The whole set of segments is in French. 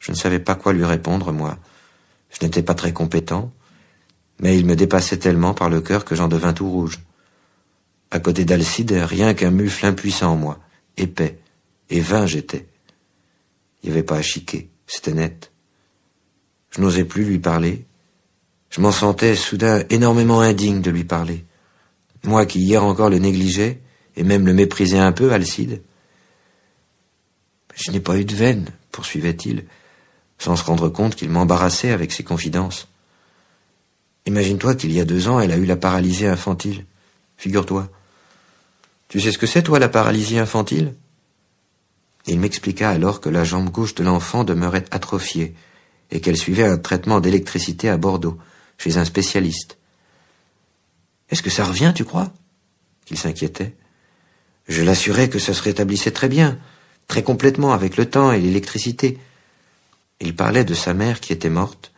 Je ne savais pas quoi lui répondre, moi. Je n'étais pas très compétent, mais il me dépassait tellement par le cœur que j'en devins tout rouge. À côté d'Alcide, rien qu'un mufle impuissant en moi, épais, et vain j'étais. Il n'y avait pas à chiquer, c'était net. Je n'osais plus lui parler. Je m'en sentais soudain énormément indigne de lui parler. Moi qui hier encore le négligeais, et même le méprisais un peu, Alcide, je n'ai pas eu de veine, poursuivait-il, sans se rendre compte qu'il m'embarrassait avec ses confidences. Imagine-toi qu'il y a deux ans, elle a eu la paralysie infantile. Figure-toi. Tu sais ce que c'est, toi, la paralysie infantile Il m'expliqua alors que la jambe gauche de l'enfant demeurait atrophiée et qu'elle suivait un traitement d'électricité à Bordeaux, chez un spécialiste. Est-ce que ça revient, tu crois qu'il s'inquiétait. Je l'assurais que ça se rétablissait très bien, très complètement avec le temps et l'électricité. Il parlait de sa mère qui était morte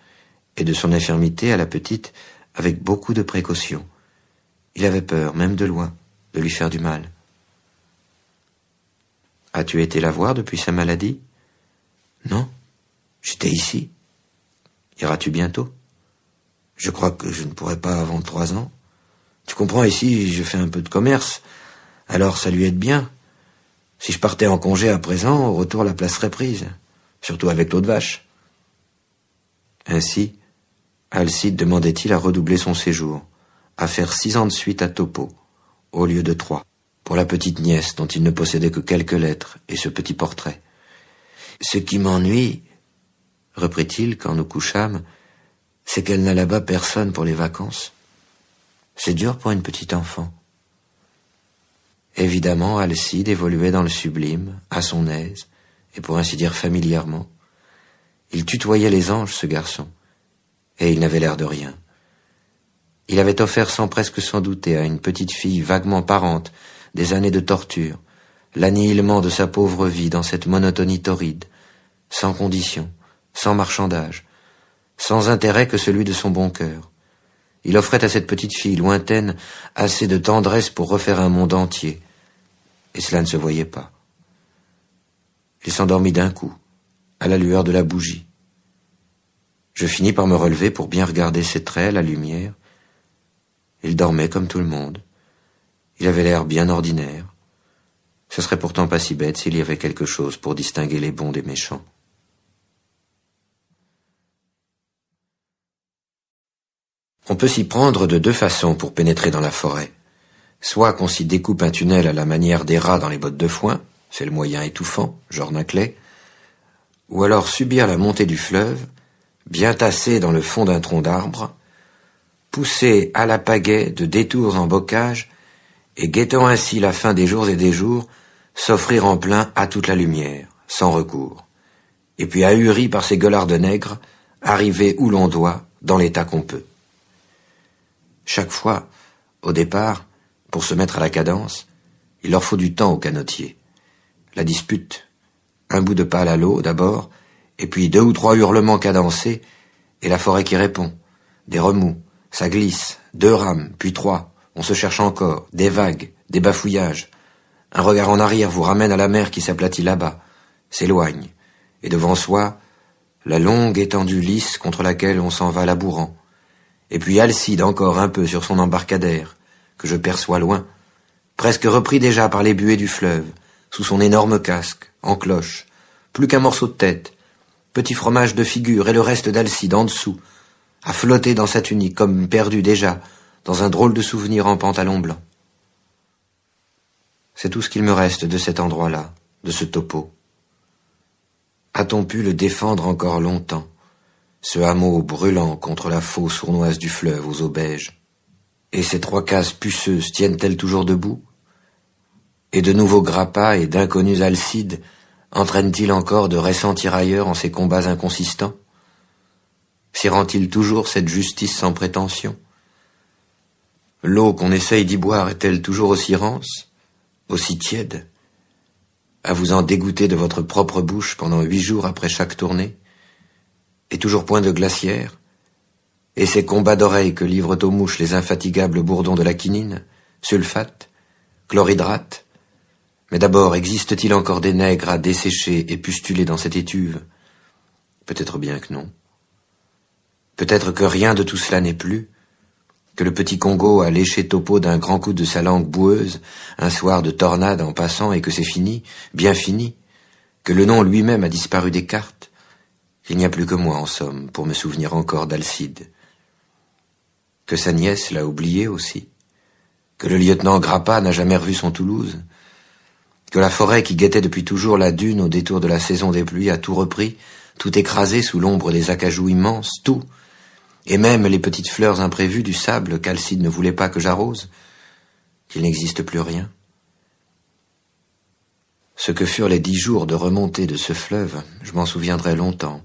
et de son infirmité à la petite avec beaucoup de précautions. Il avait peur, même de loin, de lui faire du mal. As-tu été la voir depuis sa maladie Non, j'étais ici. Iras-tu bientôt Je crois que je ne pourrai pas avant trois ans. Tu comprends, ici, je fais un peu de commerce. Alors ça lui aide bien. Si je partais en congé à présent, au retour la place serait prise, surtout avec l'eau de vache. Ainsi, Alcide demandait-il à redoubler son séjour, à faire six ans de suite à Topo, au lieu de trois, pour la petite nièce dont il ne possédait que quelques lettres et ce petit portrait. Ce qui m'ennuie, reprit-il quand nous couchâmes, c'est qu'elle n'a là-bas personne pour les vacances. C'est dur pour une petite enfant. Évidemment, Alcide évoluait dans le sublime, à son aise, et pour ainsi dire familièrement. Il tutoyait les anges, ce garçon, et il n'avait l'air de rien. Il avait offert sans presque s'en douter à une petite fille vaguement parente des années de torture, l'annihilement de sa pauvre vie dans cette monotonie torride, sans condition, sans marchandage, sans intérêt que celui de son bon cœur. Il offrait à cette petite fille lointaine assez de tendresse pour refaire un monde entier, et cela ne se voyait pas. Il s'endormit d'un coup, à la lueur de la bougie. Je finis par me relever pour bien regarder ses traits, la lumière. Il dormait comme tout le monde. Il avait l'air bien ordinaire. Ce serait pourtant pas si bête s'il y avait quelque chose pour distinguer les bons des méchants. On peut s'y prendre de deux façons pour pénétrer dans la forêt. Soit qu'on s'y découpe un tunnel à la manière des rats dans les bottes de foin, c'est le moyen étouffant, genre clé, ou alors subir la montée du fleuve, bien tassé dans le fond d'un tronc d'arbre, poussé à la pagaie de détours en bocage, et guettant ainsi la fin des jours et des jours, s'offrir en plein à toute la lumière, sans recours, et puis ahuri par ces gueulards de nègres, arriver où l'on doit, dans l'état qu'on peut. Chaque fois, au départ, pour se mettre à la cadence, il leur faut du temps aux canotiers. La dispute, un bout de pâle à l'eau d'abord, et puis deux ou trois hurlements cadencés, et la forêt qui répond, des remous, ça glisse, deux rames, puis trois, on se cherche encore, des vagues, des bafouillages. Un regard en arrière vous ramène à la mer qui s'aplatit là-bas, s'éloigne, et devant soi, la longue étendue lisse contre laquelle on s'en va labourant, et puis Alcide encore un peu sur son embarcadère, que je perçois loin, presque repris déjà par les buées du fleuve, sous son énorme casque, en cloche, plus qu'un morceau de tête, petit fromage de figure et le reste d'Alcide en dessous, à flotter dans sa tunique comme perdu déjà, dans un drôle de souvenir en pantalon blanc. C'est tout ce qu'il me reste de cet endroit-là, de ce topo. A-t-on pu le défendre encore longtemps, ce hameau brûlant contre la faux sournoise du fleuve aux eaux et ces trois cases puceuses tiennent-elles toujours debout Et de nouveaux grappas et d'inconnus alcides entraînent-ils encore de récents tirailleurs en ces combats inconsistants S'y rend-il toujours cette justice sans prétention L'eau qu'on essaye d'y boire est-elle toujours aussi rance, aussi tiède À vous en dégoûter de votre propre bouche pendant huit jours après chaque tournée Et toujours point de glacière et ces combats d'oreilles que livrent aux mouches les infatigables bourdons de la quinine, sulfate, chlorhydrate. Mais d'abord, existe-t-il encore des nègres à dessécher et pustuler dans cette étuve Peut-être bien que non. Peut-être que rien de tout cela n'est plus, que le petit Congo a léché Topo d'un grand coup de sa langue boueuse, un soir de tornade en passant, et que c'est fini, bien fini, que le nom lui-même a disparu des cartes. Il n'y a plus que moi, en somme, pour me souvenir encore d'Alcide, que sa nièce l'a oublié aussi, que le lieutenant Grappa n'a jamais revu son Toulouse, que la forêt qui guettait depuis toujours la dune au détour de la saison des pluies a tout repris, tout écrasé sous l'ombre des acajous immenses, tout, et même les petites fleurs imprévues du sable qu'Alcide ne voulait pas que j'arrose, qu'il n'existe plus rien. Ce que furent les dix jours de remontée de ce fleuve, je m'en souviendrai longtemps,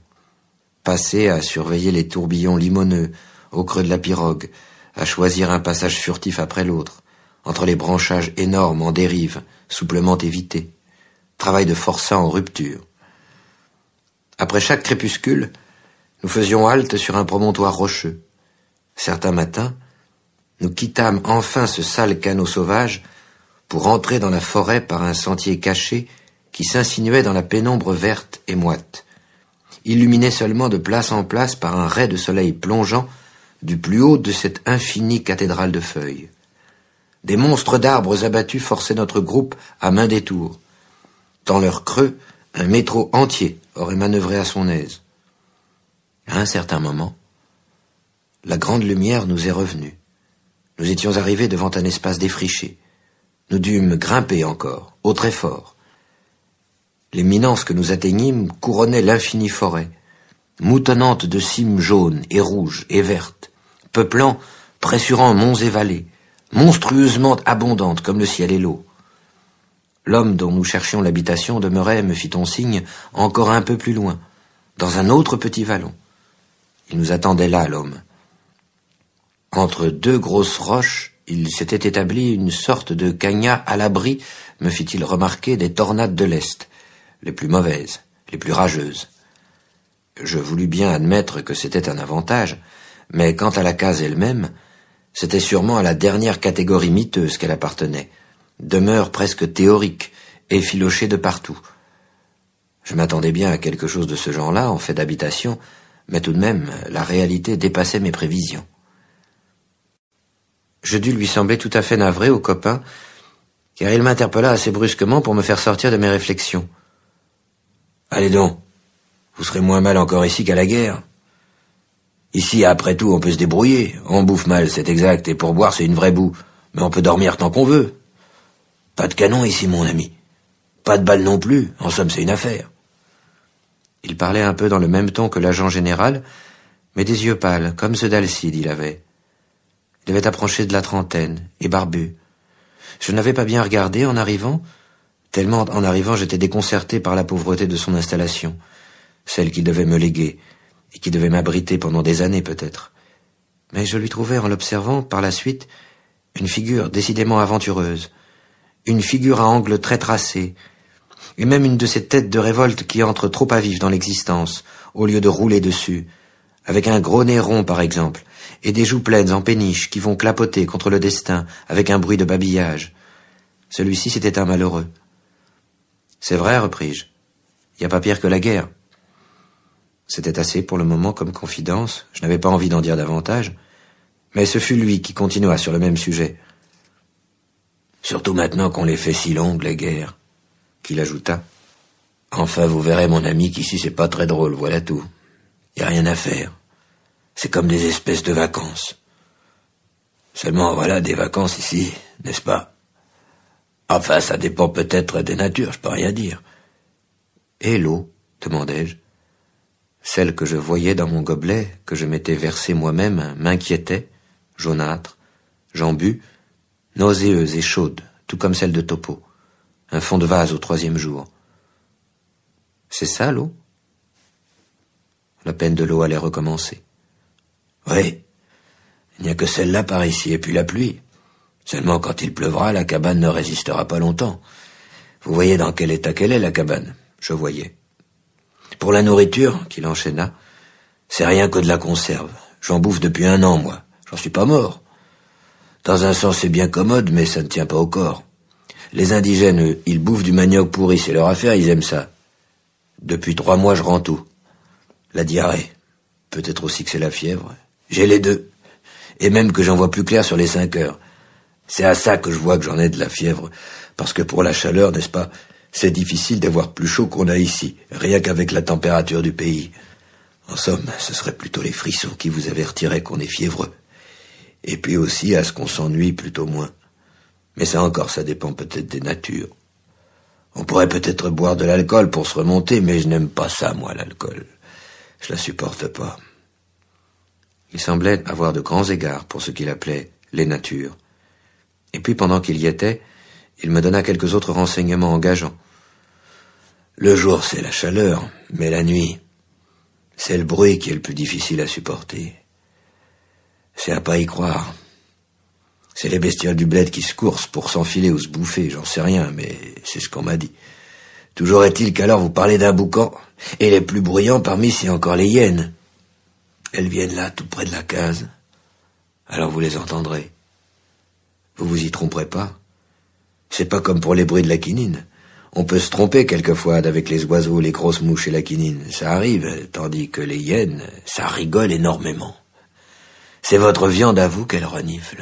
passé à surveiller les tourbillons limoneux, au creux de la pirogue, à choisir un passage furtif après l'autre, entre les branchages énormes en dérive, souplement évités. Travail de forçat en rupture. Après chaque crépuscule, nous faisions halte sur un promontoire rocheux. Certains matins, nous quittâmes enfin ce sale canot sauvage pour entrer dans la forêt par un sentier caché qui s'insinuait dans la pénombre verte et moite, illuminé seulement de place en place par un ray de soleil plongeant du plus haut de cette infinie cathédrale de feuilles. Des monstres d'arbres abattus forçaient notre groupe à main détour. Dans leur creux, un métro entier aurait manœuvré à son aise. À un certain moment, la grande lumière nous est revenue. Nous étions arrivés devant un espace défriché. Nous dûmes grimper encore, au très fort. L'éminence que nous atteignîmes couronnait l'infinie forêt, moutonnante de cimes jaunes et rouges et vertes, peuplant, pressurant monts et vallées, monstrueusement abondantes comme le ciel et l'eau. L'homme dont nous cherchions l'habitation demeurait, me fit-on signe, encore un peu plus loin, dans un autre petit vallon. Il nous attendait là, l'homme. Entre deux grosses roches, il s'était établi une sorte de cagna à l'abri, me fit-il remarquer, des tornades de l'Est, les plus mauvaises, les plus rageuses. Je voulus bien admettre que c'était un avantage, mais quant à la case elle-même, c'était sûrement à la dernière catégorie miteuse qu'elle appartenait, demeure presque théorique, effilochée de partout. Je m'attendais bien à quelque chose de ce genre-là en fait d'habitation, mais tout de même, la réalité dépassait mes prévisions. Je dus lui sembler tout à fait navré au copain, car il m'interpella assez brusquement pour me faire sortir de mes réflexions. Allez donc, vous serez moins mal encore ici qu'à la guerre. Ici, après tout, on peut se débrouiller. On bouffe mal, c'est exact, et pour boire, c'est une vraie boue. Mais on peut dormir tant qu'on veut. Pas de canon ici, mon ami. Pas de balles non plus. En somme, c'est une affaire. Il parlait un peu dans le même ton que l'agent général, mais des yeux pâles, comme ceux d'Alcide il avait. Il avait approché de la trentaine, et barbu. Je n'avais pas bien regardé en arrivant, tellement en arrivant j'étais déconcerté par la pauvreté de son installation, celle qu'il devait me léguer et qui devait m'abriter pendant des années peut-être. Mais je lui trouvais en l'observant par la suite une figure décidément aventureuse, une figure à angles très tracés, et même une de ces têtes de révolte qui entrent trop à vif dans l'existence, au lieu de rouler dessus, avec un gros nez rond par exemple, et des joues pleines en péniche qui vont clapoter contre le destin avec un bruit de babillage. Celui-ci c'était un malheureux. C'est vrai, repris-je. n'y a pas pire que la guerre. C'était assez pour le moment comme confidence, je n'avais pas envie d'en dire davantage, mais ce fut lui qui continua sur le même sujet. Surtout maintenant qu'on les fait si longues, les guerres, qu'il ajouta. Enfin, vous verrez, mon ami, qu'ici c'est pas très drôle, voilà tout. Y a rien à faire. C'est comme des espèces de vacances. Seulement, voilà, des vacances ici, n'est-ce pas? Enfin, ça dépend peut-être des natures, je peux rien dire. Et l'eau? demandai-je. Celle que je voyais dans mon gobelet, que je m'étais versée moi-même, m'inquiétait, jaunâtre, j'en bus, nauséeuse et chaude, tout comme celle de Topo, un fond de vase au troisième jour. C'est ça l'eau La peine de l'eau allait recommencer. Oui, il n'y a que celle-là par ici, et puis la pluie. Seulement quand il pleuvra, la cabane ne résistera pas longtemps. Vous voyez dans quel état qu'elle est, la cabane Je voyais. Pour la nourriture, qu'il enchaîna, c'est rien que de la conserve. J'en bouffe depuis un an, moi. J'en suis pas mort. Dans un sens, c'est bien commode, mais ça ne tient pas au corps. Les indigènes, eux, ils bouffent du manioc pourri, c'est leur affaire, ils aiment ça. Depuis trois mois, je rends tout. La diarrhée. Peut-être aussi que c'est la fièvre. J'ai les deux. Et même que j'en vois plus clair sur les cinq heures. C'est à ça que je vois que j'en ai de la fièvre. Parce que pour la chaleur, n'est-ce pas, c'est difficile d'avoir plus chaud qu'on a ici, rien qu'avec la température du pays. En somme, ce serait plutôt les frissons qui vous avertiraient qu'on est fiévreux. Et puis aussi à ce qu'on s'ennuie plutôt moins. Mais ça encore, ça dépend peut-être des natures. On pourrait peut-être boire de l'alcool pour se remonter, mais je n'aime pas ça, moi, l'alcool. Je la supporte pas. Il semblait avoir de grands égards pour ce qu'il appelait les natures. Et puis pendant qu'il y était, il me donna quelques autres renseignements engageants. Le jour, c'est la chaleur, mais la nuit, c'est le bruit qui est le plus difficile à supporter. C'est à pas y croire. C'est les bestioles du bled qui se coursent pour s'enfiler ou se bouffer, j'en sais rien, mais c'est ce qu'on m'a dit. Toujours est-il qu'alors vous parlez d'un boucan, et les plus bruyants parmi c'est encore les hyènes. Elles viennent là, tout près de la case. Alors vous les entendrez. Vous vous y tromperez pas. C'est pas comme pour les bruits de la quinine. On peut se tromper quelquefois avec les oiseaux, les grosses mouches et la quinine. Ça arrive, tandis que les hyènes, ça rigole énormément. C'est votre viande à vous qu'elle renifle.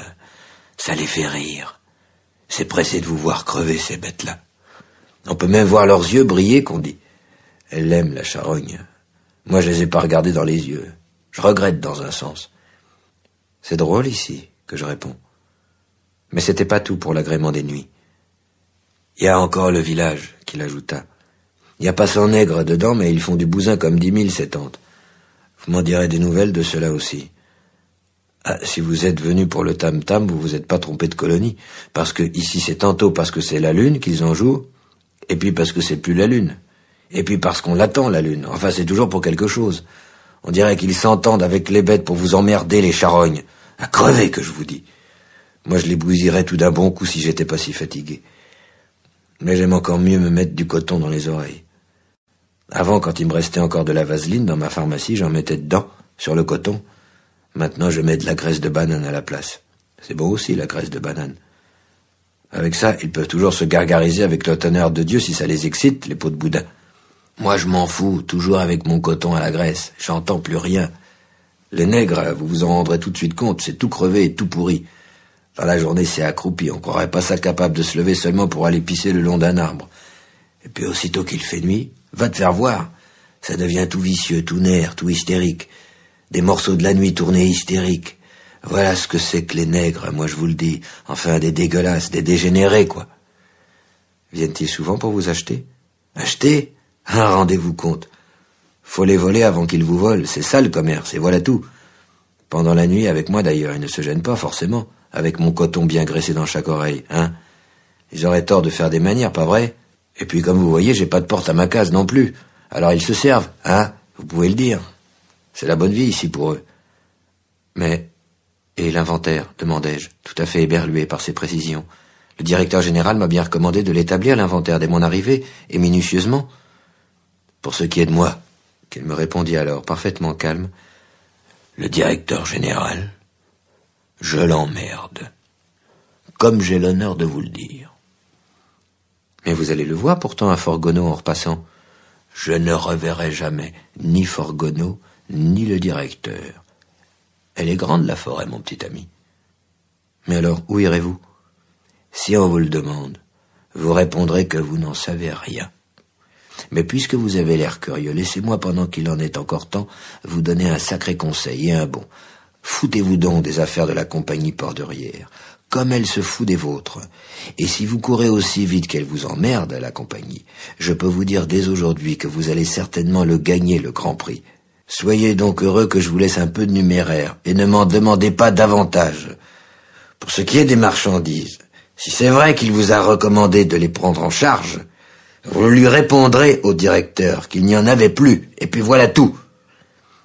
Ça les fait rire. C'est pressé de vous voir crever ces bêtes-là. On peut même voir leurs yeux briller qu'on dit. Elle aime la charogne. Moi, je les ai pas regardés dans les yeux. Je regrette dans un sens. C'est drôle ici, que je réponds. Mais c'était pas tout pour l'agrément des nuits. Il y a encore le village, qu'il ajouta. Il n'y a pas cent nègres dedans, mais ils font du bousin comme dix mille, ces Vous m'en direz des nouvelles de cela aussi. Ah, si vous êtes venu pour le tam-tam, vous vous êtes pas trompé de colonie. Parce que ici, c'est tantôt parce que c'est la lune qu'ils en jouent, et puis parce que c'est plus la lune. Et puis parce qu'on l'attend, la lune. Enfin, c'est toujours pour quelque chose. On dirait qu'ils s'entendent avec les bêtes pour vous emmerder, les charognes. À crever, que je vous dis. Moi, je les bruisirais tout d'un bon coup si j'étais pas si fatigué mais j'aime encore mieux me mettre du coton dans les oreilles. Avant, quand il me restait encore de la vaseline dans ma pharmacie, j'en mettais dedans, sur le coton. Maintenant, je mets de la graisse de banane à la place. C'est bon aussi, la graisse de banane. Avec ça, ils peuvent toujours se gargariser avec le tonnerre de Dieu si ça les excite, les pots de boudin. Moi, je m'en fous, toujours avec mon coton à la graisse. J'entends plus rien. Les nègres, vous vous en rendrez tout de suite compte, c'est tout crevé et tout pourri la journée, c'est accroupi. On croirait pas ça capable de se lever seulement pour aller pisser le long d'un arbre. Et puis, aussitôt qu'il fait nuit, va te faire voir. Ça devient tout vicieux, tout nerf, tout hystérique. Des morceaux de la nuit tournés hystériques. Voilà ce que c'est que les nègres, moi je vous le dis. Enfin, des dégueulasses, des dégénérés, quoi. Viennent-ils souvent pour vous acheter Acheter un rendez-vous compte. Faut les voler avant qu'ils vous volent, c'est ça le commerce, et voilà tout. Pendant la nuit, avec moi d'ailleurs, ils ne se gênent pas, forcément avec mon coton bien graissé dans chaque oreille, hein Ils auraient tort de faire des manières, pas vrai Et puis comme vous voyez, j'ai pas de porte à ma case non plus. Alors ils se servent, hein Vous pouvez le dire. C'est la bonne vie ici pour eux. Mais et l'inventaire demandai-je, tout à fait éberlué par ces précisions. Le directeur général m'a bien recommandé de l'établir, l'inventaire, dès mon arrivée, et minutieusement. Pour ce qui est de moi, qu'il me répondit alors, parfaitement calme, le directeur général je l'emmerde. Comme j'ai l'honneur de vous le dire. Mais vous allez le voir pourtant à Forgono en repassant. Je ne reverrai jamais ni Forgono, ni le directeur. Elle est grande la forêt, mon petit ami. Mais alors, où irez-vous Si on vous le demande, vous répondrez que vous n'en savez rien. Mais puisque vous avez l'air curieux, laissez-moi, pendant qu'il en est encore temps, vous donner un sacré conseil et un bon. Foutez-vous donc des affaires de la compagnie pordurière, comme elle se fout des vôtres. Et si vous courez aussi vite qu'elle vous emmerde, à la compagnie, je peux vous dire dès aujourd'hui que vous allez certainement le gagner, le Grand Prix. Soyez donc heureux que je vous laisse un peu de numéraire, et ne m'en demandez pas davantage. Pour ce qui est des marchandises, si c'est vrai qu'il vous a recommandé de les prendre en charge, vous lui répondrez au directeur qu'il n'y en avait plus, et puis voilà tout.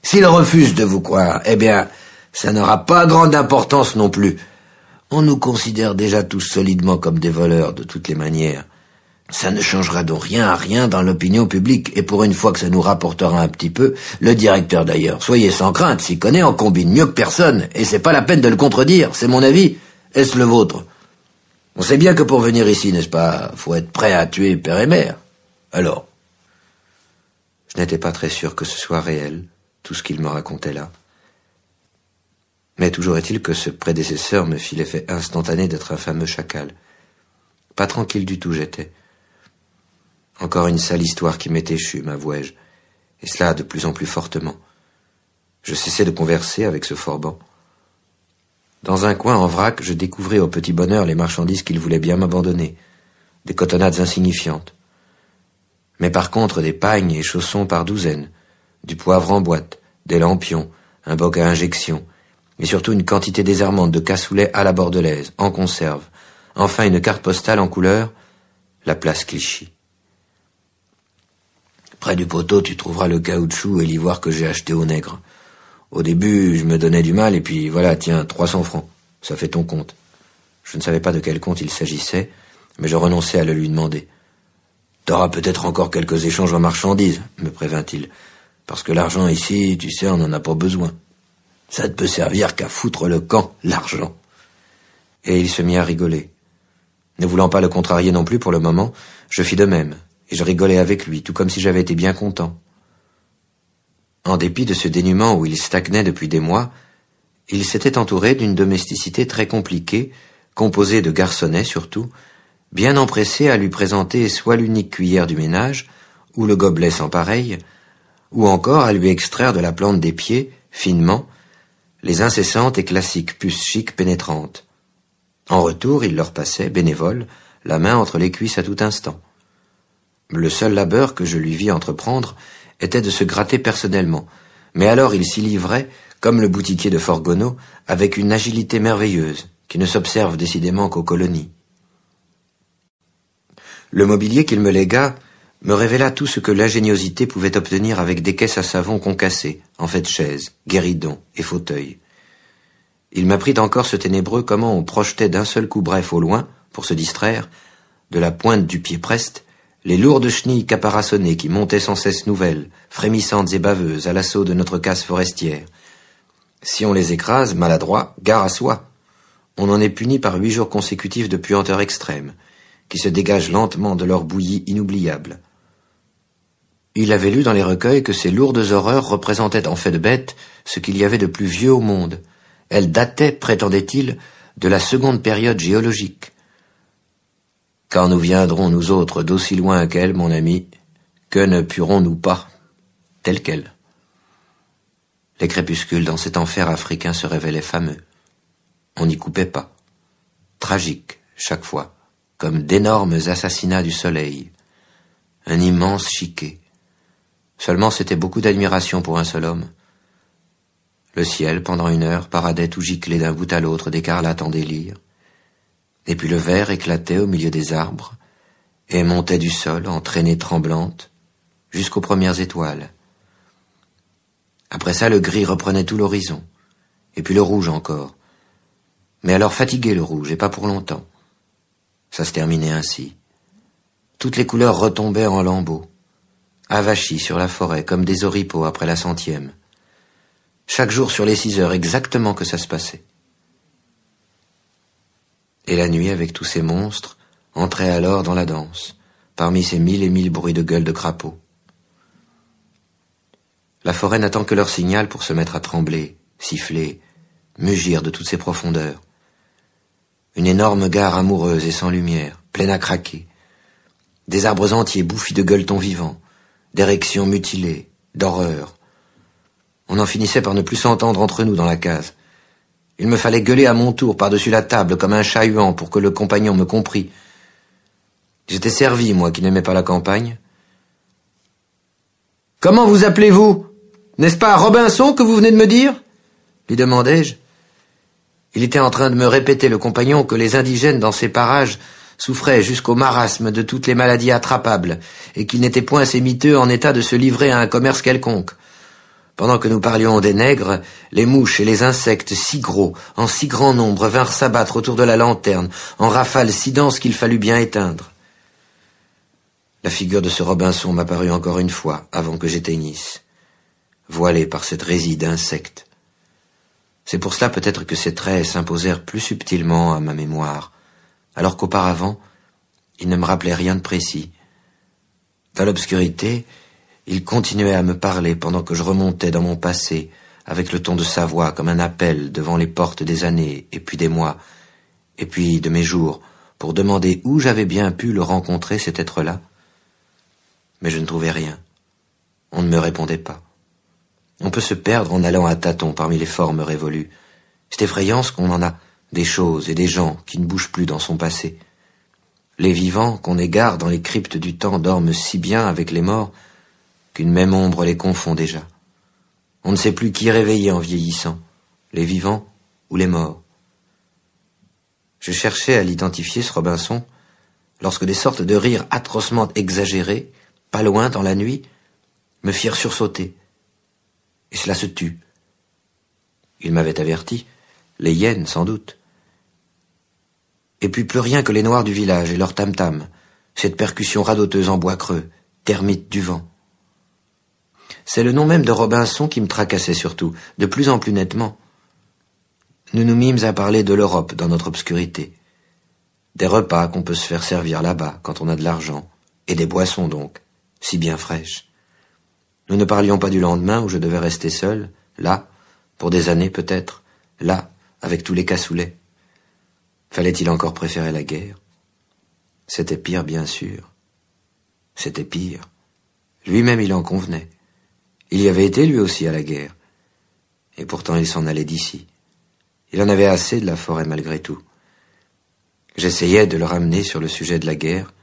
S'il refuse de vous croire, eh bien, ça n'aura pas grande importance non plus. On nous considère déjà tous solidement comme des voleurs de toutes les manières. Ça ne changera donc rien à rien dans l'opinion publique, et pour une fois que ça nous rapportera un petit peu, le directeur d'ailleurs, soyez sans crainte, s'y connaît, en combine mieux que personne, et c'est pas la peine de le contredire, c'est mon avis, est-ce le vôtre On sait bien que pour venir ici, n'est-ce pas, faut être prêt à tuer père et mère. Alors Je n'étais pas très sûr que ce soit réel, tout ce qu'il me racontait là. Mais toujours est-il que ce prédécesseur me fit l'effet instantané d'être un fameux chacal. Pas tranquille du tout, j'étais. Encore une sale histoire qui m'est échue, m'avouai-je, et cela de plus en plus fortement. Je cessais de converser avec ce forban. Dans un coin en vrac, je découvrais au petit bonheur les marchandises qu'il voulait bien m'abandonner, des cotonnades insignifiantes. Mais par contre, des pagnes et chaussons par douzaines, du poivre en boîte, des lampions, un boc à injection, mais surtout une quantité désarmante de cassoulet à la bordelaise, en conserve, enfin une carte postale en couleur, la place Clichy. Près du poteau, tu trouveras le caoutchouc et l'ivoire que j'ai acheté au nègre. Au début, je me donnais du mal, et puis voilà, tiens, 300 francs, ça fait ton compte. Je ne savais pas de quel compte il s'agissait, mais je renonçais à le lui demander. T'auras peut-être encore quelques échanges en marchandises, me prévint-il, parce que l'argent ici, tu sais, on n'en a pas besoin. Ça ne peut servir qu'à foutre le camp, l'argent. Et il se mit à rigoler. Ne voulant pas le contrarier non plus pour le moment, je fis de même, et je rigolais avec lui, tout comme si j'avais été bien content. En dépit de ce dénuement où il stagnait depuis des mois, il s'était entouré d'une domesticité très compliquée, composée de garçonnets surtout, bien empressé à lui présenter soit l'unique cuillère du ménage, ou le gobelet sans pareil, ou encore à lui extraire de la plante des pieds, finement, les incessantes et classiques puces chic pénétrantes. En retour, il leur passait, bénévole, la main entre les cuisses à tout instant. Le seul labeur que je lui vis entreprendre était de se gratter personnellement, mais alors il s'y livrait, comme le boutiquier de Forgono, avec une agilité merveilleuse, qui ne s'observe décidément qu'aux colonies. Le mobilier qu'il me légua me révéla tout ce que l'ingéniosité pouvait obtenir avec des caisses à savon concassées, en fait chaises, guéridons et fauteuils. Il m'apprit encore ce ténébreux comment on projetait d'un seul coup bref au loin, pour se distraire, de la pointe du pied preste, les lourdes chenilles caparaçonnées qui montaient sans cesse nouvelles, frémissantes et baveuses à l'assaut de notre casse forestière. Si on les écrase, maladroit, gare à soi. On en est puni par huit jours consécutifs de puanteur extrême, qui se dégagent lentement de leur bouillie inoubliable. Il avait lu dans les recueils que ces lourdes horreurs représentaient en fait bête ce qu'il y avait de plus vieux au monde. Elles dataient, prétendait-il, de la seconde période géologique. Quand nous viendrons, nous autres, d'aussi loin qu'elle, mon ami, que ne purons-nous pas, telle qu'elles ?» Les crépuscules dans cet enfer africain se révélaient fameux. On n'y coupait pas. Tragiques, chaque fois, comme d'énormes assassinats du soleil. Un immense chiquet, Seulement c'était beaucoup d'admiration pour un seul homme. Le ciel, pendant une heure, paradait tout giclé d'un bout à l'autre d'écarlate en délire. Et puis le vert éclatait au milieu des arbres, et montait du sol en tremblante, jusqu'aux premières étoiles. Après ça, le gris reprenait tout l'horizon, et puis le rouge encore. Mais alors fatigué le rouge, et pas pour longtemps. Ça se terminait ainsi. Toutes les couleurs retombaient en lambeaux avachis sur la forêt comme des oripeaux après la centième. Chaque jour sur les six heures, exactement que ça se passait. Et la nuit, avec tous ces monstres, entrait alors dans la danse, parmi ces mille et mille bruits de gueules de crapaud. La forêt n'attend que leur signal pour se mettre à trembler, siffler, mugir de toutes ses profondeurs. Une énorme gare amoureuse et sans lumière, pleine à craquer. Des arbres entiers bouffis de gueuletons vivants, d'érection mutilée, d'horreur. On en finissait par ne plus s'entendre entre nous dans la case. Il me fallait gueuler à mon tour par-dessus la table comme un chat huant pour que le compagnon me comprît. J'étais servi, moi qui n'aimais pas la campagne. Comment vous appelez-vous N'est-ce pas Robinson que vous venez de me dire lui demandai-je. Il était en train de me répéter le compagnon que les indigènes dans ces parages souffrait jusqu'au marasme de toutes les maladies attrapables, et qu'il n'était point assez miteux en état de se livrer à un commerce quelconque. Pendant que nous parlions des nègres, les mouches et les insectes si gros, en si grand nombre, vinrent s'abattre autour de la lanterne, en rafales si denses qu'il fallut bien éteindre. La figure de ce Robinson m'apparut encore une fois avant que j'éteignisse, voilée par cette réside d'insectes. C'est pour cela peut-être que ses traits s'imposèrent plus subtilement à ma mémoire, alors qu'auparavant, il ne me rappelait rien de précis. Dans l'obscurité, il continuait à me parler pendant que je remontais dans mon passé, avec le ton de sa voix comme un appel devant les portes des années, et puis des mois, et puis de mes jours, pour demander où j'avais bien pu le rencontrer cet être-là. Mais je ne trouvais rien. On ne me répondait pas. On peut se perdre en allant à tâtons parmi les formes révolues. C'est effrayant ce qu'on en a des choses et des gens qui ne bougent plus dans son passé. Les vivants qu'on égare dans les cryptes du temps dorment si bien avec les morts qu'une même ombre les confond déjà. On ne sait plus qui réveiller en vieillissant, les vivants ou les morts. Je cherchais à l'identifier, ce Robinson, lorsque des sortes de rires atrocement exagérés, pas loin dans la nuit, me firent sursauter. Et cela se tut. Il m'avait averti, les hyènes sans doute et puis plus rien que les noirs du village et leur tam-tam, cette percussion radoteuse en bois creux, termite du vent. C'est le nom même de Robinson qui me tracassait surtout, de plus en plus nettement. Nous nous mîmes à parler de l'Europe dans notre obscurité. Des repas qu'on peut se faire servir là-bas quand on a de l'argent, et des boissons donc, si bien fraîches. Nous ne parlions pas du lendemain où je devais rester seul, là, pour des années peut-être, là, avec tous les cassoulets. Fallait-il encore préférer la guerre C'était pire, bien sûr. C'était pire. Lui-même, il en convenait. Il y avait été lui aussi à la guerre. Et pourtant, il s'en allait d'ici. Il en avait assez de la forêt malgré tout. J'essayais de le ramener sur le sujet de la guerre,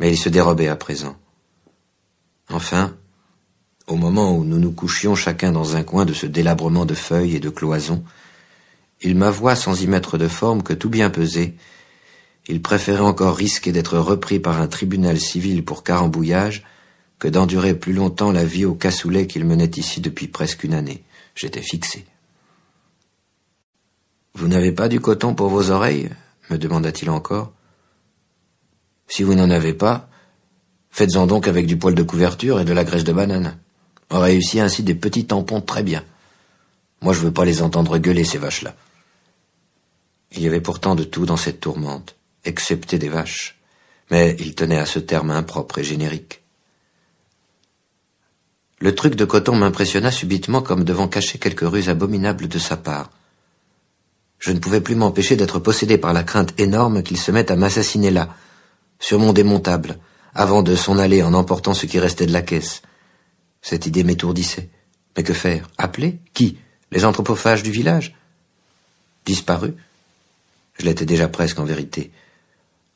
mais il se dérobait à présent. Enfin, au moment où nous nous couchions chacun dans un coin de ce délabrement de feuilles et de cloisons, il m'avoua sans y mettre de forme que tout bien pesé, il préférait encore risquer d'être repris par un tribunal civil pour carambouillage que d'endurer plus longtemps la vie au cassoulet qu'il menait ici depuis presque une année. J'étais fixé. Vous n'avez pas du coton pour vos oreilles me demanda-t-il encore. Si vous n'en avez pas, faites-en donc avec du poil de couverture et de la graisse de banane. On réussit ainsi des petits tampons très bien. Moi, je veux pas les entendre gueuler, ces vaches-là. Il y avait pourtant de tout dans cette tourmente, excepté des vaches, mais il tenait à ce terme impropre et générique. Le truc de coton m'impressionna subitement comme devant cacher quelque ruse abominable de sa part. Je ne pouvais plus m'empêcher d'être possédé par la crainte énorme qu'il se mette à m'assassiner là, sur mon démontable, avant de s'en aller en emportant ce qui restait de la caisse. Cette idée m'étourdissait. Mais que faire Appeler Qui Les anthropophages du village Disparu je l'étais déjà presque en vérité.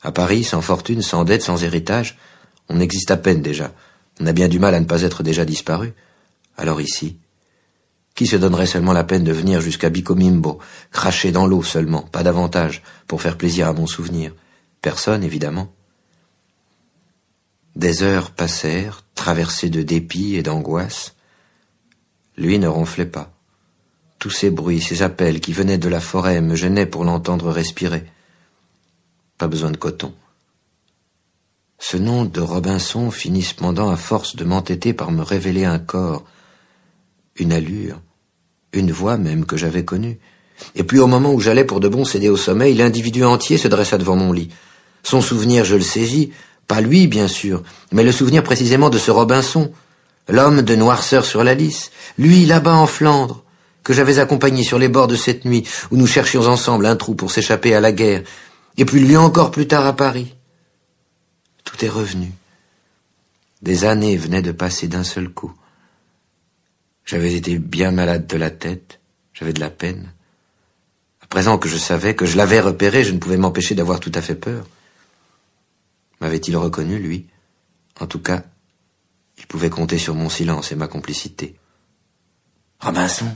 À Paris, sans fortune, sans dette, sans héritage, on existe à peine déjà. On a bien du mal à ne pas être déjà disparu. Alors ici, qui se donnerait seulement la peine de venir jusqu'à Bicomimbo, cracher dans l'eau seulement, pas davantage, pour faire plaisir à mon souvenir Personne, évidemment. Des heures passèrent, traversées de dépit et d'angoisse. Lui ne ronflait pas. Tous ces bruits, ces appels qui venaient de la forêt me gênaient pour l'entendre respirer. Pas besoin de coton. Ce nom de Robinson finit cependant à force de m'entêter par me révéler un corps, une allure, une voix même que j'avais connue. Et puis au moment où j'allais pour de bon céder au sommeil, l'individu entier se dressa devant mon lit. Son souvenir, je le saisis, pas lui bien sûr, mais le souvenir précisément de ce Robinson, l'homme de noirceur sur la lisse, lui là-bas en Flandre, que j'avais accompagné sur les bords de cette nuit où nous cherchions ensemble un trou pour s'échapper à la guerre, et puis lui encore plus tard à Paris. Tout est revenu. Des années venaient de passer d'un seul coup. J'avais été bien malade de la tête, j'avais de la peine. À présent que je savais que je l'avais repéré, je ne pouvais m'empêcher d'avoir tout à fait peur. M'avait-il reconnu, lui En tout cas, il pouvait compter sur mon silence et ma complicité. Robinson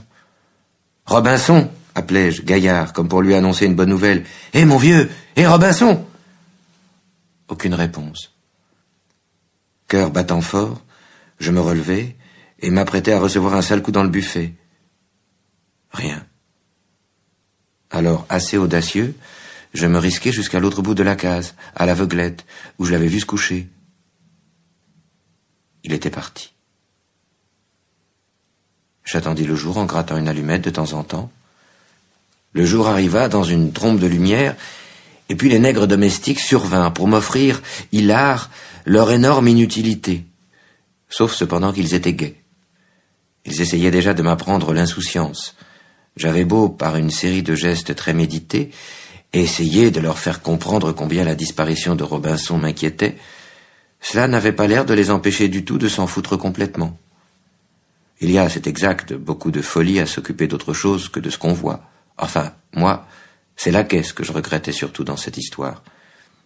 Robinson appelai-je, gaillard, comme pour lui annoncer une bonne nouvelle. Eh, mon vieux Eh, Robinson Aucune réponse. Cœur battant fort, je me relevai et m'apprêtai à recevoir un sale coup dans le buffet. Rien. Alors, assez audacieux, je me risquai jusqu'à l'autre bout de la case, à l'aveuglette, où je l'avais vu se coucher. Il était parti. J'attendis le jour en grattant une allumette de temps en temps. Le jour arriva dans une trompe de lumière, et puis les nègres domestiques survinrent pour m'offrir, hilar, leur énorme inutilité. Sauf cependant qu'ils étaient gais. Ils essayaient déjà de m'apprendre l'insouciance. J'avais beau, par une série de gestes très médités, essayer de leur faire comprendre combien la disparition de Robinson m'inquiétait, cela n'avait pas l'air de les empêcher du tout de s'en foutre complètement. Il y a, c'est exact, beaucoup de folie à s'occuper d'autre chose que de ce qu'on voit. Enfin, moi, c'est la caisse que je regrettais surtout dans cette histoire.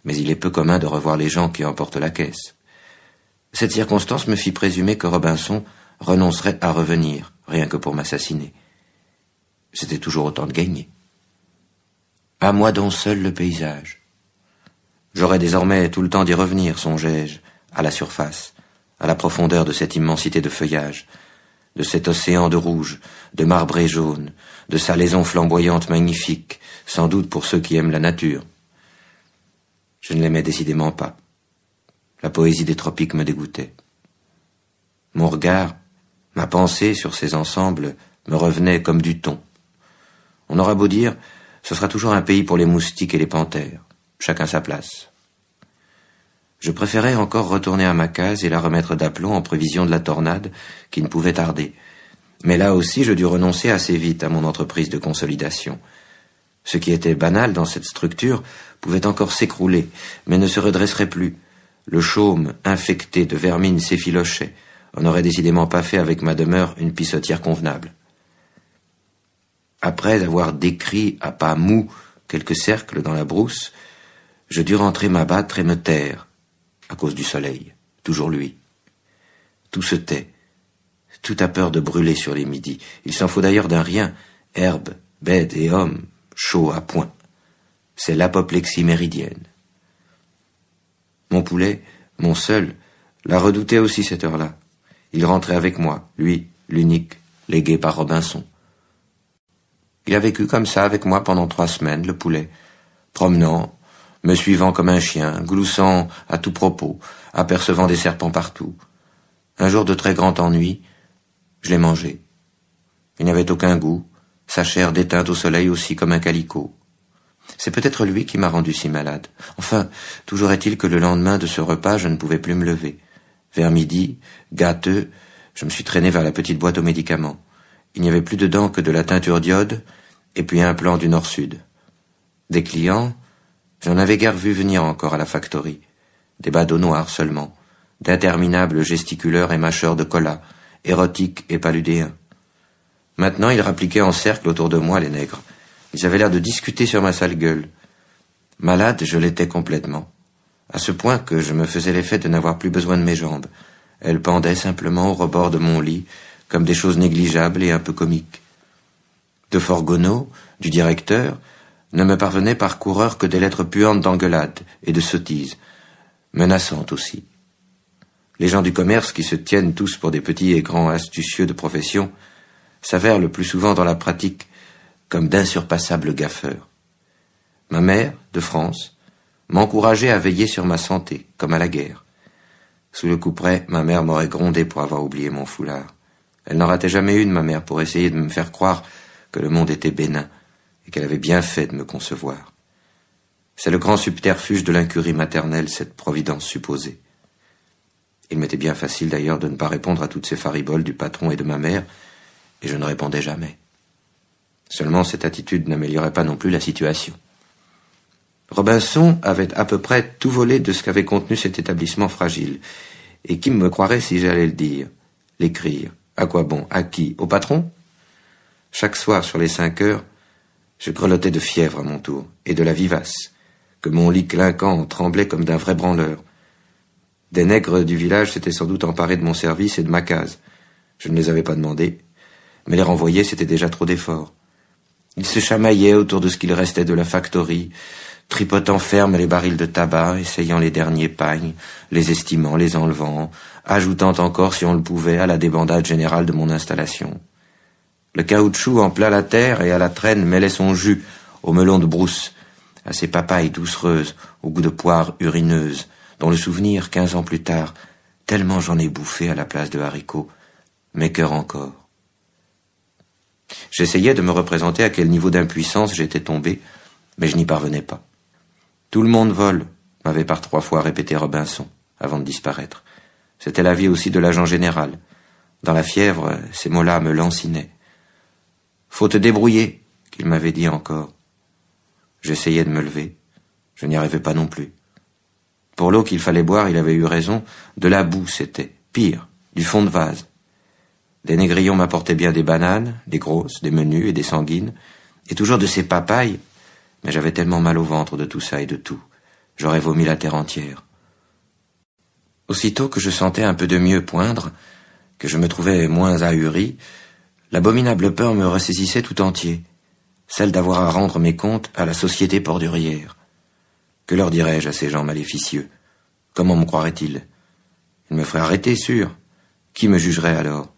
Mais il est peu commun de revoir les gens qui emportent la caisse. Cette circonstance me fit présumer que Robinson renoncerait à revenir, rien que pour m'assassiner. C'était toujours autant de gagner. À moi donc seul le paysage. J'aurais désormais tout le temps d'y revenir, songeais je à la surface, à la profondeur de cette immensité de feuillage, de cet océan de rouge, de marbré jaune, de sa liaison flamboyante magnifique, sans doute pour ceux qui aiment la nature. Je ne l'aimais décidément pas. La poésie des tropiques me dégoûtait. Mon regard, ma pensée sur ces ensembles me revenait comme du ton. On aura beau dire, ce sera toujours un pays pour les moustiques et les panthères, chacun sa place. Je préférais encore retourner à ma case et la remettre d'aplomb en prévision de la tornade qui ne pouvait tarder. Mais là aussi, je dus renoncer assez vite à mon entreprise de consolidation. Ce qui était banal dans cette structure pouvait encore s'écrouler, mais ne se redresserait plus. Le chaume, infecté de vermine, s'effilochait. On n'aurait décidément pas fait avec ma demeure une pissotière convenable. Après avoir décrit à pas mous quelques cercles dans la brousse, je dus rentrer m'abattre et me taire, à cause du soleil, toujours lui. Tout se tait, tout a peur de brûler sur les midis. Il s'en faut d'ailleurs d'un rien, herbe, bête et homme, chaud à point. C'est l'apoplexie méridienne. Mon poulet, mon seul, la redoutait aussi cette heure-là. Il rentrait avec moi, lui, l'unique, légué par Robinson. Il a vécu comme ça avec moi pendant trois semaines, le poulet, promenant, me suivant comme un chien, gloussant à tout propos, apercevant des serpents partout. Un jour de très grand ennui, je l'ai mangé. Il n'avait aucun goût, sa chair déteinte au soleil aussi comme un calicot. C'est peut-être lui qui m'a rendu si malade. Enfin, toujours est-il que le lendemain de ce repas, je ne pouvais plus me lever. Vers midi, gâteux, je me suis traîné vers la petite boîte aux médicaments. Il n'y avait plus dedans que de la teinture d'iode et puis un plan du nord-sud. Des clients, J'en avais guère vu venir encore à la factory. Des badauds noirs seulement, d'interminables gesticuleurs et mâcheurs de cola, érotiques et paludéens. Maintenant, ils rappliquaient en cercle autour de moi les nègres. Ils avaient l'air de discuter sur ma sale gueule. Malade, je l'étais complètement. À ce point que je me faisais l'effet de n'avoir plus besoin de mes jambes. Elles pendaient simplement au rebord de mon lit, comme des choses négligeables et un peu comiques. De Forgono, du directeur, ne me parvenaient par coureur que des lettres puantes d'engueulades et de sottises, menaçantes aussi. Les gens du commerce, qui se tiennent tous pour des petits et grands astucieux de profession, s'avèrent le plus souvent dans la pratique comme d'insurpassables gaffeurs. Ma mère, de France, m'encourageait à veiller sur ma santé, comme à la guerre. Sous le couperet, ma mère m'aurait grondé pour avoir oublié mon foulard. Elle n'en ratait jamais une, ma mère, pour essayer de me faire croire que le monde était bénin, qu'elle avait bien fait de me concevoir. C'est le grand subterfuge de l'incurie maternelle, cette providence supposée. Il m'était bien facile d'ailleurs de ne pas répondre à toutes ces fariboles du patron et de ma mère, et je ne répondais jamais. Seulement cette attitude n'améliorait pas non plus la situation. Robinson avait à peu près tout volé de ce qu'avait contenu cet établissement fragile, et qui me croirait si j'allais le dire, l'écrire, à quoi bon, à qui, au patron Chaque soir sur les cinq heures, je grelottais de fièvre à mon tour, et de la vivace, que mon lit clinquant tremblait comme d'un vrai branleur. Des nègres du village s'étaient sans doute emparés de mon service et de ma case. Je ne les avais pas demandés, mais les renvoyer c'était déjà trop d'efforts. Ils se chamaillaient autour de ce qu'il restait de la factory, tripotant ferme les barils de tabac, essayant les derniers pagnes, les estimant, les enlevant, ajoutant encore, si on le pouvait, à la débandade générale de mon installation. Le caoutchouc empla la terre et à la traîne mêlait son jus au melon de brousse, à ses papayes doucereuses, au goût de poire urineuse, dont le souvenir, quinze ans plus tard, tellement j'en ai bouffé à la place de haricots, m'écœure encore. J'essayais de me représenter à quel niveau d'impuissance j'étais tombé, mais je n'y parvenais pas. Tout le monde vole, m'avait par trois fois répété Robinson, avant de disparaître. C'était l'avis aussi de l'agent général. Dans la fièvre, ces mots-là me lancinaient. Faut te débrouiller, qu'il m'avait dit encore. J'essayais de me lever. Je n'y arrivais pas non plus. Pour l'eau qu'il fallait boire, il avait eu raison. De la boue, c'était. Pire. Du fond de vase. Des négrillons m'apportaient bien des bananes, des grosses, des menus et des sanguines, et toujours de ces papayes. Mais j'avais tellement mal au ventre de tout ça et de tout. J'aurais vomi la terre entière. Aussitôt que je sentais un peu de mieux poindre, que je me trouvais moins ahuri, L'abominable peur me ressaisissait tout entier, celle d'avoir à rendre mes comptes à la société pordurière. Que leur dirais-je à ces gens maléficieux Comment me croiraient-ils Ils me feraient arrêter, sûr. Qui me jugerait alors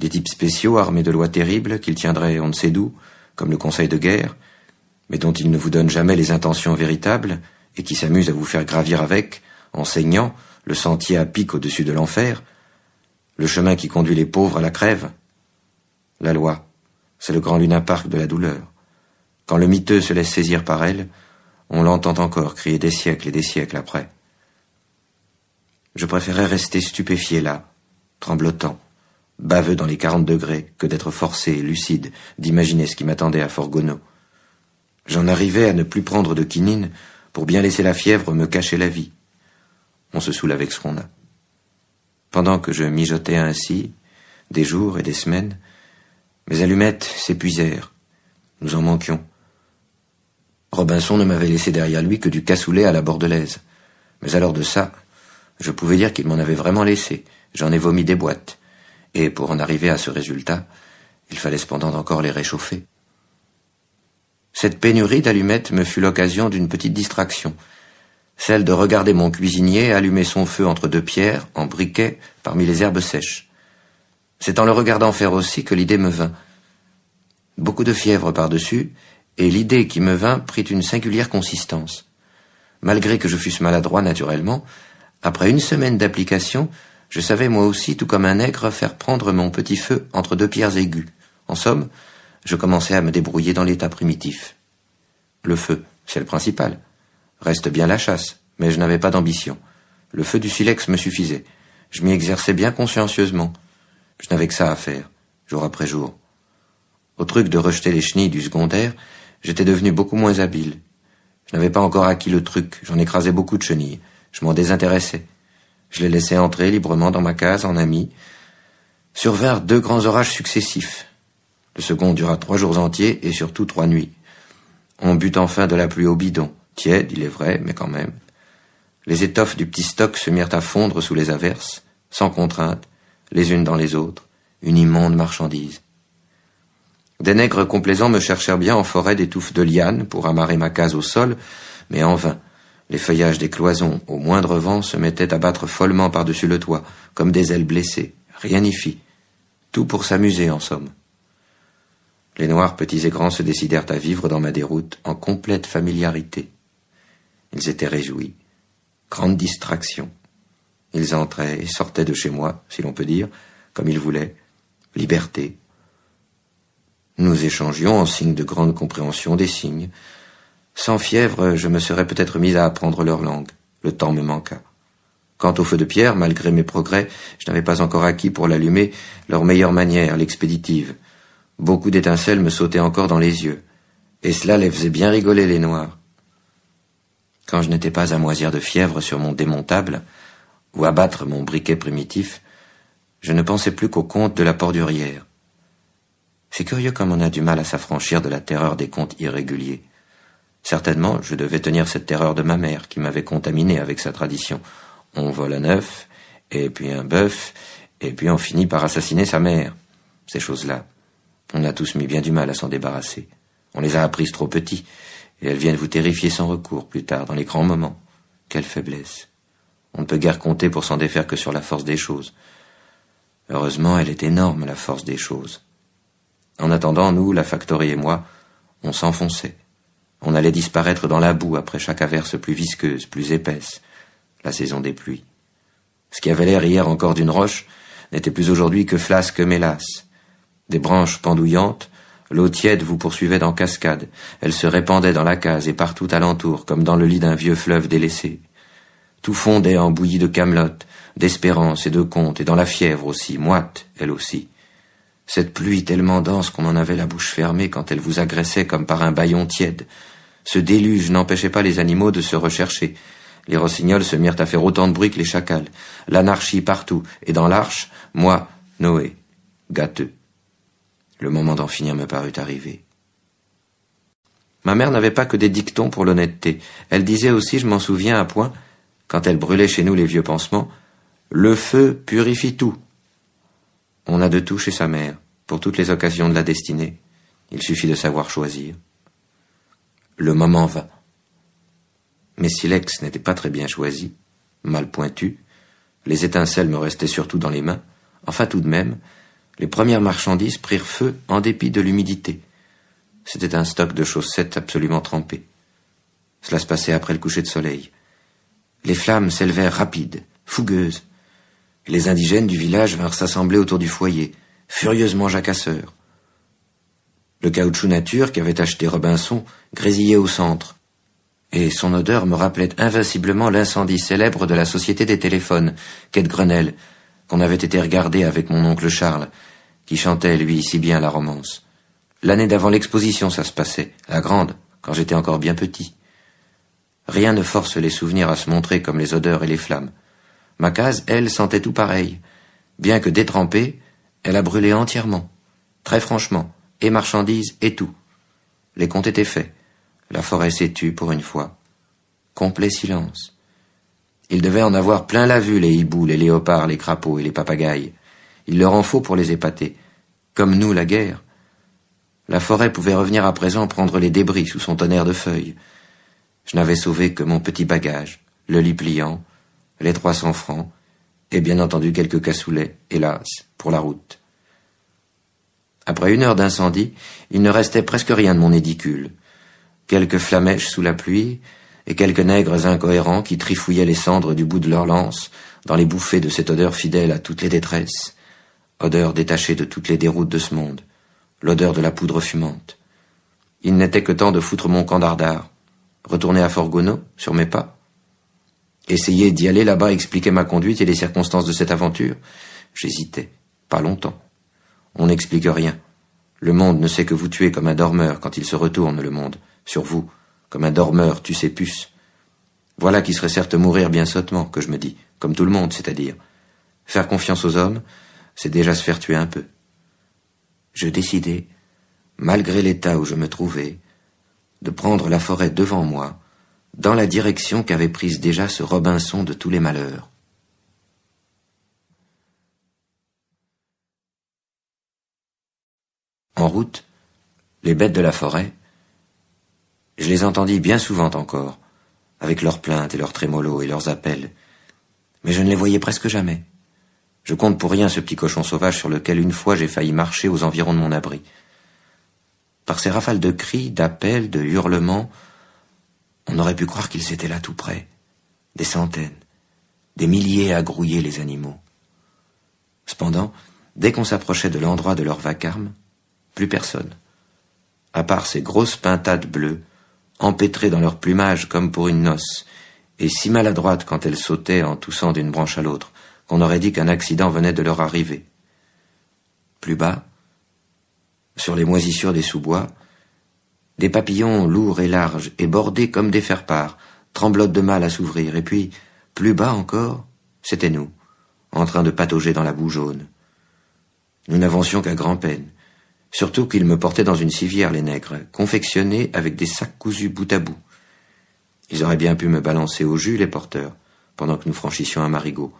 Des types spéciaux armés de lois terribles qu'ils tiendraient on ne sait d'où, comme le conseil de guerre, mais dont ils ne vous donnent jamais les intentions véritables et qui s'amusent à vous faire gravir avec, en saignant, le sentier à pic au-dessus de l'enfer, le chemin qui conduit les pauvres à la crève, la loi, c'est le grand lunaparc de la douleur. Quand le miteux se laisse saisir par elle, on l'entend encore crier des siècles et des siècles après. Je préférais rester stupéfié là, tremblotant, baveux dans les quarante degrés, que d'être forcé et lucide d'imaginer ce qui m'attendait à Forgono. J'en arrivais à ne plus prendre de quinine pour bien laisser la fièvre me cacher la vie. On se saoule avec ce qu'on a. Pendant que je mijotais ainsi, des jours et des semaines, mes allumettes s'épuisèrent. Nous en manquions. Robinson ne m'avait laissé derrière lui que du cassoulet à la bordelaise. Mais alors de ça, je pouvais dire qu'il m'en avait vraiment laissé. J'en ai vomi des boîtes. Et pour en arriver à ce résultat, il fallait cependant encore les réchauffer. Cette pénurie d'allumettes me fut l'occasion d'une petite distraction, celle de regarder mon cuisinier allumer son feu entre deux pierres, en briquet, parmi les herbes sèches. C'est en le regardant faire aussi que l'idée me vint. Beaucoup de fièvre par-dessus, et l'idée qui me vint prit une singulière consistance. Malgré que je fusse maladroit naturellement, après une semaine d'application, je savais moi aussi, tout comme un nègre, faire prendre mon petit feu entre deux pierres aiguës. En somme, je commençais à me débrouiller dans l'état primitif. Le feu, c'est le principal. Reste bien la chasse, mais je n'avais pas d'ambition. Le feu du silex me suffisait. Je m'y exerçais bien consciencieusement. Je n'avais que ça à faire, jour après jour. Au truc de rejeter les chenilles du secondaire, j'étais devenu beaucoup moins habile. Je n'avais pas encore acquis le truc, j'en écrasais beaucoup de chenilles, je m'en désintéressais. Je les laissais entrer librement dans ma case en ami. Survinrent deux grands orages successifs. Le second dura trois jours entiers et surtout trois nuits. On but enfin de la pluie au bidon, tiède, il est vrai, mais quand même. Les étoffes du petit stock se mirent à fondre sous les averses, sans contrainte, les unes dans les autres, une immonde marchandise. Des nègres complaisants me cherchèrent bien en forêt des touffes de lianes pour amarrer ma case au sol, mais en vain. Les feuillages des cloisons, au moindre vent, se mettaient à battre follement par-dessus le toit, comme des ailes blessées. Rien n'y fit. Tout pour s'amuser, en somme. Les noirs petits et grands se décidèrent à vivre dans ma déroute en complète familiarité. Ils étaient réjouis. Grande distraction. Ils entraient et sortaient de chez moi, si l'on peut dire, comme ils voulaient. Liberté. Nous échangions en signe de grande compréhension des signes. Sans fièvre, je me serais peut-être mis à apprendre leur langue. Le temps me manqua. Quant au feu de pierre, malgré mes progrès, je n'avais pas encore acquis pour l'allumer leur meilleure manière, l'expéditive. Beaucoup d'étincelles me sautaient encore dans les yeux, et cela les faisait bien rigoler les noirs. Quand je n'étais pas à moisir de fièvre sur mon démontable, ou abattre mon briquet primitif, je ne pensais plus qu'au conte de la Pordurière. C'est curieux comme on a du mal à s'affranchir de la terreur des contes irréguliers. Certainement, je devais tenir cette terreur de ma mère, qui m'avait contaminé avec sa tradition. On vole un œuf, et puis un bœuf, et puis on finit par assassiner sa mère. Ces choses-là. On a tous mis bien du mal à s'en débarrasser. On les a apprises trop petits, et elles viennent vous terrifier sans recours plus tard, dans les grands moments. Quelle faiblesse. On ne peut guère compter pour s'en défaire que sur la force des choses. Heureusement, elle est énorme, la force des choses. En attendant, nous, la factorie et moi, on s'enfonçait. On allait disparaître dans la boue après chaque averse plus visqueuse, plus épaisse, la saison des pluies. Ce qui avait l'air hier encore d'une roche n'était plus aujourd'hui que flasque mélasse. Des branches pendouillantes, l'eau tiède vous poursuivait dans cascade, elle se répandait dans la case et partout alentour, comme dans le lit d'un vieux fleuve délaissé. Tout fondait en bouillie de Camelot, d'espérance et de conte, et dans la fièvre aussi, moite, elle aussi. Cette pluie tellement dense qu'on en avait la bouche fermée quand elle vous agressait comme par un baillon tiède. Ce déluge n'empêchait pas les animaux de se rechercher. Les rossignols se mirent à faire autant de bruit que les chacals. L'anarchie partout, et dans l'arche, moi, Noé, gâteux. Le moment d'en finir me parut arrivé. Ma mère n'avait pas que des dictons pour l'honnêteté. Elle disait aussi, je m'en souviens à point, quand elle brûlait chez nous les vieux pansements, le feu purifie tout. On a de tout chez sa mère, pour toutes les occasions de la destinée. Il suffit de savoir choisir. Le moment va. Mais si l'ex n'était pas très bien choisi, mal pointu, les étincelles me restaient surtout dans les mains, enfin tout de même, les premières marchandises prirent feu en dépit de l'humidité. C'était un stock de chaussettes absolument trempées. Cela se passait après le coucher de soleil. Les flammes s'élevèrent rapides, fougueuses. Les indigènes du village vinrent s'assembler autour du foyer, furieusement jacasseurs. Le caoutchouc nature qu'avait acheté Robinson grésillait au centre, et son odeur me rappelait invinciblement l'incendie célèbre de la Société des téléphones, quête Grenelle, qu'on avait été regarder avec mon oncle Charles, qui chantait, lui, si bien la romance. L'année d'avant l'exposition, ça se passait, la grande, quand j'étais encore bien petit. Rien ne force les souvenirs à se montrer comme les odeurs et les flammes. Ma case, elle, sentait tout pareil. Bien que détrempée, elle a brûlé entièrement. Très franchement, et marchandises, et tout. Les comptes étaient faits. La forêt s'est tue pour une fois. Complet silence. Il devait en avoir plein la vue, les hiboux, les léopards, les crapauds et les papagailles. Il leur en faut pour les épater. Comme nous, la guerre. La forêt pouvait revenir à présent prendre les débris sous son tonnerre de feuilles. Je n'avais sauvé que mon petit bagage, le lit pliant, les trois cents francs, et bien entendu quelques cassoulets, hélas, pour la route. Après une heure d'incendie, il ne restait presque rien de mon édicule. Quelques flamèches sous la pluie, et quelques nègres incohérents qui trifouillaient les cendres du bout de leur lance dans les bouffées de cette odeur fidèle à toutes les détresses, odeur détachée de toutes les déroutes de ce monde, l'odeur de la poudre fumante. Il n'était que temps de foutre mon camp retourner à Forgono, sur mes pas. Essayer d'y aller là-bas, expliquer ma conduite et les circonstances de cette aventure. J'hésitais. Pas longtemps. On n'explique rien. Le monde ne sait que vous tuer comme un dormeur quand il se retourne, le monde, sur vous, comme un dormeur tue ses puces. Voilà qui serait certes mourir bien sottement, que je me dis, comme tout le monde, c'est-à-dire. Faire confiance aux hommes, c'est déjà se faire tuer un peu. Je décidai, malgré l'état où je me trouvais, de prendre la forêt devant moi, dans la direction qu'avait prise déjà ce Robinson de tous les malheurs. En route, les bêtes de la forêt, je les entendis bien souvent encore, avec leurs plaintes et leurs trémolos et leurs appels, mais je ne les voyais presque jamais. Je compte pour rien ce petit cochon sauvage sur lequel une fois j'ai failli marcher aux environs de mon abri par ces rafales de cris, d'appels, de hurlements. On aurait pu croire qu'ils étaient là tout près, des centaines, des milliers à grouiller les animaux. Cependant, dès qu'on s'approchait de l'endroit de leur vacarme, plus personne, à part ces grosses pintades bleues, empêtrées dans leur plumage comme pour une noce, et si maladroites quand elles sautaient en toussant d'une branche à l'autre, qu'on aurait dit qu'un accident venait de leur arriver. Plus bas, sur les moisissures des sous-bois, des papillons lourds et larges et bordés comme des faire parts tremblotent de mal à s'ouvrir, et puis, plus bas encore, c'était nous, en train de patauger dans la boue jaune. Nous n'avancions qu'à grand-peine, surtout qu'ils me portaient dans une civière, les nègres, confectionnés avec des sacs cousus bout à bout. Ils auraient bien pu me balancer au jus, les porteurs, pendant que nous franchissions un marigot.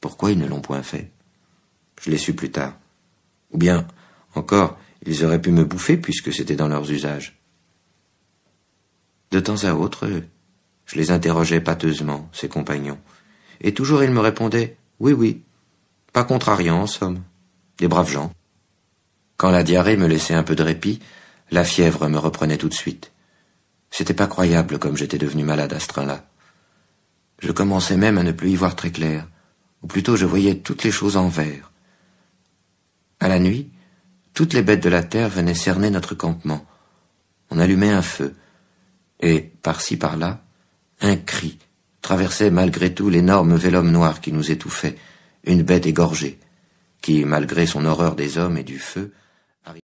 Pourquoi ils ne l'ont point fait Je l'ai su plus tard. Ou bien, encore, ils auraient pu me bouffer puisque c'était dans leurs usages. De temps à autre, je les interrogeais pâteusement, ces compagnons, et toujours ils me répondaient Oui, oui, pas contrariant en somme, des braves gens. Quand la diarrhée me laissait un peu de répit, la fièvre me reprenait tout de suite. C'était pas croyable comme j'étais devenu malade à ce train-là. Je commençais même à ne plus y voir très clair, ou plutôt je voyais toutes les choses en vert. À la nuit, toutes les bêtes de la terre venaient cerner notre campement. On allumait un feu, et, par-ci par-là, un cri traversait malgré tout l'énorme vélum noir qui nous étouffait, une bête égorgée, qui, malgré son horreur des hommes et du feu,